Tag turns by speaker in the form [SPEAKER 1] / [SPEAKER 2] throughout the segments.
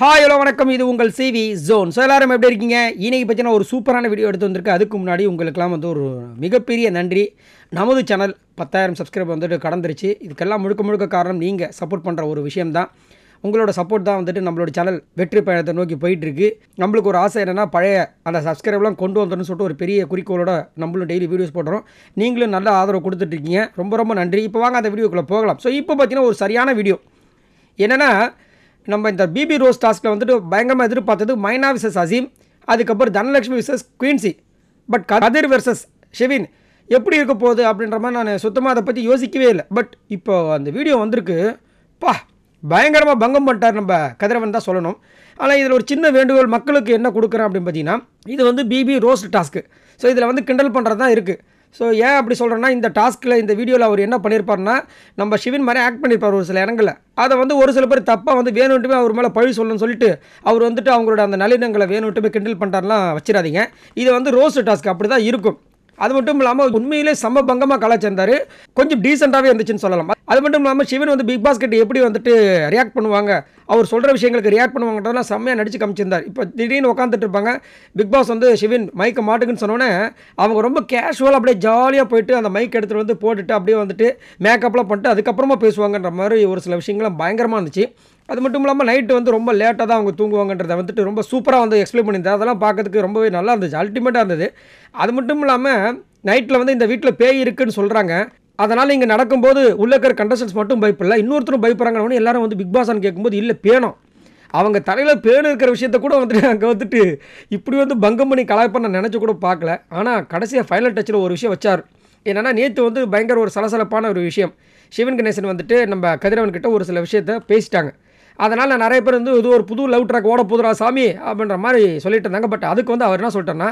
[SPEAKER 1] hi hello வணக்கம் இது உங்கள் சிவி ஜோன் ஸோ எல்லாரும் எப்படி இருக்கீங்க இன்னைக்கு பற்றின ஒரு சூப்பரான வீடியோ எடுத்து வந்திருக்கு அதுக்கு முன்னாடி உங்களுக்கெல்லாம் வந்து ஒரு மிகப்பெரிய நன்றி நமது சேனல் பத்தாயிரம் சப்ஸ்கிரைப் வந்துட்டு கடந்துருச்சு இதுக்கெல்லாம் முழுக்க முழுக்க காரணம் நீங்கள் சப்போர்ட் பண்ணுற ஒரு விஷயம் தான் உங்களோட சப்போர்ட் தான் வந்துட்டு நம்மளோட சேனல் வெற்றி பயணத்தை நோக்கி போயிட்டுருக்கு நம்மளுக்கு ஒரு ஆசை என்னென்னா பழைய அந்த சப்ஸ்கிரைப்லாம் கொண்டு வந்துடணும்னு சொல்லிட்டு ஒரு பெரிய குறிக்கோளோட நம்மளும் டெய்லி வீடியோஸ் போடுறோம் நீங்களும் நல்ல ஆதரவு கொடுத்துட்ருக்கீங்க ரொம்ப ரொம்ப நன்றி இப்போ வாங்க அந்த வீடியோக்குள்ளே போகலாம் ஸோ இப்போ பார்த்தீங்கன்னா ஒரு சரியான வீடியோ என்னென்னா நம்ம இந்த பிபி ரோஸ் டாஸ்கில் வந்துட்டு பயங்கரமாக எதிர்பார்த்தது மைனா விசஸ் அசீம் அதுக்கப்புறம் Dhanalakshmi versus Queency but Kathir versus Shivin எப்படி இருக்க போகுது அப்படின்ற மாதிரி நான் சுத்தமாக அதை பற்றி யோசிக்கவே இல்லை பட் இப்போ அந்த வீடியோ வந்திருக்கு பா பயங்கரமாக பங்கம் பண்ணிட்டார் நம்ம கதிரவன் தான் சொல்லணும் ஆனால் இதில் ஒரு சின்ன வேண்டுகோள் மக்களுக்கு என்ன கொடுக்குறேன் அப்படின்னு பார்த்தீங்கன்னா இது வந்து பிபி ரோஸ்ட் டாஸ்க்கு ஸோ இதில் வந்து கிண்டல் பண்ணுறது தான் இருக்குது ஸோ ஏன் அப்படி சொல்கிறேன்னா இந்த டாஸ்கில் இந்த வீடியோவில் அவர் என்ன பண்ணியிருப்பார்னா நம்ம சிவன் மாதிரி ஆக்ட் பண்ணியிருப்பார் ஒரு சில இடங்களில் அதை வந்து ஒரு சில பேர் தப்பாக வந்து வேணுன்ட்டுமே அவர் மேலே பழி சொல்லணும்னு சொல்லிட்டு அவர் வந்துட்டு அவங்களோட அந்த நலினங்களை வேணுன்ட்டுமே கிண்டல் பண்ணுறாருலாம் வச்சிடாதீங்க இது வந்து ரோஸ் டாஸ்க் அப்படி தான் இருக்கும் அது மட்டும் இல்லாமல் உண்மையிலே சம பங்கமாக கலாச்சிருந்தார் கொஞ்சம் டீசெண்டாகவே இருந்துச்சுன்னு சொல்லலாம் அது மட்டும் இல்லாமல் சிவன் வந்து பிக் பாஸ்கெட் எப்படி வந்துட்டு ரியாக்ட் பண்ணுவாங்க அவர் சொல்கிற விஷயங்களுக்கு ரியாக்ட் பண்ணுவாங்கன்றதெல்லாம் செம்மையாக நடிச்சு காமிச்சிருந்தார் இப்போ திடீர்னு உட்காந்துட்டு இருப்பாங்க பிக் பாஸ் வந்து சிவின் மைக்கை மாட்டுக்குன்னு சொன்னோன்னே அவங்க ரொம்ப கேஷுவலாக அப்படியே ஜாலியாக போயிட்டு அந்த மைக் எடுத்துகிட்டு வந்து போட்டுட்டு அப்படியே வந்துட்டு மேக்கப்லாம் பண்ணிட்டு அதுக்கப்புறமா பேசுவாங்கன்ற மாதிரி ஒரு சில விஷயங்கள்லாம் பயங்கரமாக இருந்துச்சு அது மட்டும் இல்லாமல் நைட்டு வந்து ரொம்ப லேட்டாக தான் அவங்க தூங்குவாங்கன்றதை வந்துட்டு ரொம்ப சூப்பராக வந்து எக்ஸ்பிளைன் பண்ணியிருந்தேன் அதெல்லாம் பார்க்கறதுக்கு ரொம்பவே நல்லா இருந்துச்சு அல்டிமேட்டாக இருந்தது அது மட்டும் இல்லாமல் நைட்டில் வந்து இந்த வீட்டில் பேய் இருக்குன்னு சொல்கிறாங்க அதனால் இங்கே நடக்கும்போது உள்ள இருக்கிற கண்டஸ்டன்ஸ் மட்டும் பயப்படல இன்னொருத்தரும் பயப்படுறாங்கன்னு எல்லாரும் வந்து பிக் பாஸ் கேட்கும்போது இல்லை பேணும் அவங்க தலையில் பேணு இருக்கிற விஷயத்த கூட வந்துட்டு அங்கே வந்துட்டு இப்படி வந்து பங்கம் பண்ணி கலாய்ப்பண்ண நினச்சி கூட பார்க்கல ஆனால் கடைசியாக ஃபைனல் டச்சில் ஒரு விஷயம் வச்சார் என்னென்னா நேற்று வந்து பயங்கர ஒரு சலசலப்பான ஒரு விஷயம் சிவன் கணேசன் வந்துட்டு நம்ம கதிரவன்கிட்ட ஒரு சில விஷயத்த பேசிட்டாங்க அதனால் நிறைய பேர் வந்து இது ஒரு புது லவ் ட்ராக் ஓட போதுரா சாமி அப்படின்ற மாதிரி சொல்லிட்டு இருந்தாங்க பட் அதுக்கு வந்து அவர் என்ன சொல்லிட்டேன்னா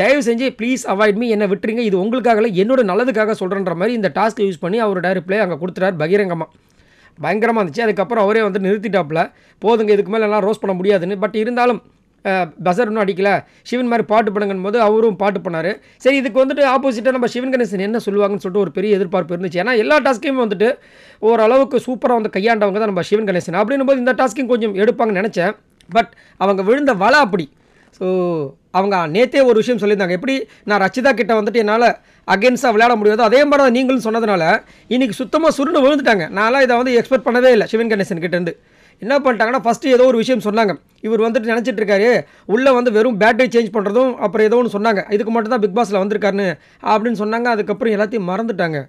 [SPEAKER 1] தயவு செஞ்சு ப்ளீஸ் அவாய்ட் மீ என்னை விட்டுருங்க இது உங்களுக்காக இல்லை என்னோட நல்லதுக்காக சொல்கிறன்ற மாதிரி இந்த டாஸ்க் யூஸ் பண்ணி அவர் அவரோட பிளே அங்கே கொடுத்துட்டார் பகிரங்கமாக பயங்கரமாக இருந்துச்சு அதுக்கப்புறம் அவரே வந்து நிறுத்திட்டாப்புல போதுங்க இதுக்கு மேலே எல்லாம் ரோஸ் பண்ண முடியாதுன்னு பட் இருந்தாலும் பசர் இன்னும் அடிக்கல சிவன் மாதிரி பாட்டு பண்ணுங்கன்னு போது அவரும் பாட்டு பண்ணார் சரி இதுக்கு வந்துட்டு ஆப்போசிட்டாக நம்ம சிவன் கணேசன் என்ன சொல்லுவாங்கன்னு சொல்லிட்டு ஒரு பெரிய எதிர்பார்ப்பு இருந்துச்சு ஏன்னா எல்லா டாஸ்க்கையும் வந்துட்டு ஓரளவுக்கு சூப்பராக வந்து கையாண்டவங்க தான் நம்ம சிவன் கணேசன் அப்படின்னும் போது இந்த டாஸ்க்கையும் கொஞ்சம் எடுப்பாங்கன்னு நினச்சேன் பட் அவங்க விழுந்த வலை அப்படி ஸோ அவங்க நேற்றே ஒரு விஷயம் சொல்லியிருந்தாங்க எப்படி நான் ரச்சிதா கிட்டே வந்துட்டு என்னால் அகேன்ஸ்டாக விளையாட முடியாது அதே மாதிரி தான் நீங்களும் சொன்னதுனால இன்றைக்கி சுத்தமாக சுருண்டு விழுந்துட்டாங்க நான்லாம் இதை வந்து எக்ஸ்பெக்ட் பண்ணவே இல்லை சிவன் கணேசன் கிட்டேருந்து என்ன பண்ணிட்டாங்கன்னா ஃபஸ்ட்டு ஏதோ ஒரு விஷயம் சொன்னாங்க இவர் வந்துட்டு நினச்சிட்டு இருக்காரு உள்ளே வந்து வெறும் பேட்டரி சேஞ்ச் பண்ணுறதும் அப்புறம் ஏதோ ஒன்று சொன்னாங்க இதுக்கு மட்டும் தான் பிக் பாஸில் வந்திருக்காருன்னு அப்படின்னு சொன்னாங்க அதுக்கப்புறம் எல்லாத்தையும் மறந்துட்டாங்க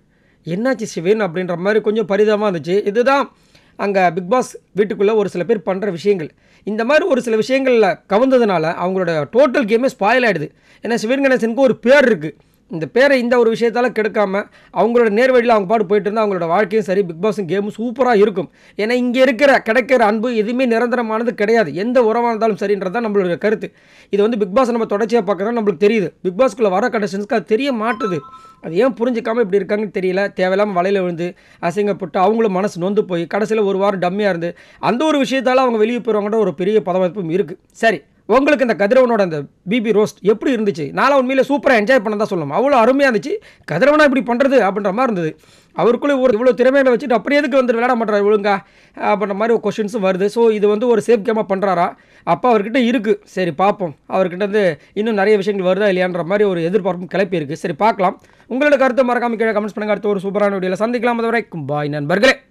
[SPEAKER 1] என்னாச்சு சிவன் அப்படின்ற மாதிரி கொஞ்சம் பரிதமாக இருந்துச்சு இதுதான் அங்கே பிக் பாஸ் வீட்டுக்குள்ளே ஒரு சில பேர் பண்ணுற விஷயங்கள் இந்த மாதிரி ஒரு சில விஷயங்களில் கவர்ந்ததுனால அவங்களோட டோட்டல் கேமே ஸ்பாயில் ஆகிடுது ஏன்னா சிவன் கணேசனுக்கு ஒரு பேர் இருக்குது இந்த பேரை இந்த ஒரு விஷயத்தால் கெடுக்காமல் அவங்களோட நேர்வழியில் அவங்க பாடு போயிட்டு இருந்தால் அவங்களோட வாழ்க்கையும் சரி பிக் பாஸும் கேமும் சூப்பராக இருக்கும் ஏன்னா இங்கே இருக்கிற கிடைக்கிற அன்பு எதுவுமே நிரந்தரமானது கிடையாது எந்த உறவாக இருந்தாலும் சரின்றதான் நம்மளோட கருத்து இது வந்து பிக் பாஸ் நம்ம தொடர்ச்சியாக பார்க்குறதா நம்மளுக்கு தெரியுது பிக் பாஸ்க்குள்ளே வர கண்டிஷன்ஸ்க்கு அது தெரிய மாட்டுது அது ஏன் புரிஞ்சிக்காமல் இப்படி இருக்காங்கன்னு தெரியல தேவையில்லாமல் வலையில் விழுந்து அசிங்கப்பட்டு அவங்களும் மனசு நொந்து போய் கடைசியில் ஒரு வாரம் டம்மியாக இருந்து அந்த ஒரு விஷயத்தால் அவங்க வெளியே போயிடுவாங்கன்ற ஒரு பெரிய பதவாய்ப்பும் இருக்குது சரி உங்களுக்கு இந்த கதிரவனோட அந்த பிபி ரோஸ்ட் எப்படி இருந்துச்சு நான் உண்மையில சூப்பராக என்ஜாய் பண்ண தான் சொல்லணும் அவ்வளோ அருமையாக இருந்துச்சு கதிரவனாக இப்படி பண்ணுறது அப்படின்ற மாதிரி இருந்தது அவருக்குள்ளே ஒரு இவ்வளோ திறமையில வச்சுட்டு அப்படியே எதுக்கு வந்து விளையாட மாட்டார் ஒழுங்கா அப்படின்ற மாதிரி ஒரு கொஷின்ஸும் வருது ஸோ இது வந்து ஒரு சேஃப் கேமாக பண்ணுறாரா அப்போ அவர்கிட்ட இருக்குது சரி பார்ப்போம் அவர்கிட்ட வந்து இன்னும் நிறைய விஷயங்கள் வருதா இல்லையான்ற மாதிரி ஒரு எதிர்பார்ப்பும் கிளப்பி இருக்குது சரி பார்க்கலாம் உங்களோட கருத்து மறக்காமல் கீழே கமெண்ட்ஸ் பண்ணுங்கள் அடுத்த ஒரு சூப்பரான வீடியோவில் சந்திக்கலாம் அதுவரை பாய் நண்பர்களே